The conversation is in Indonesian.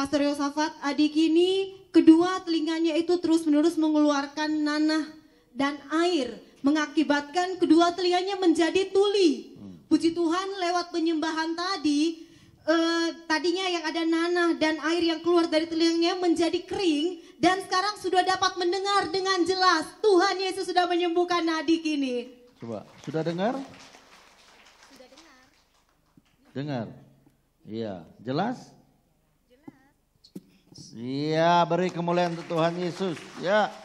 Pastor Yosafat, adik ini kedua telinganya itu terus-menerus mengeluarkan nanah dan air, mengakibatkan kedua telinganya menjadi tuli. Hmm. Puji Tuhan lewat penyembahan tadi, eh, tadinya yang ada nanah dan air yang keluar dari telinganya menjadi kering dan sekarang sudah dapat mendengar dengan jelas. Tuhan Yesus sudah menyembuhkan adik ini. Coba, sudah dengar? Sudah dengar. Dengar. Iya, jelas? Ya, beri kemuliaan untuk Tuhan Yesus. Ya.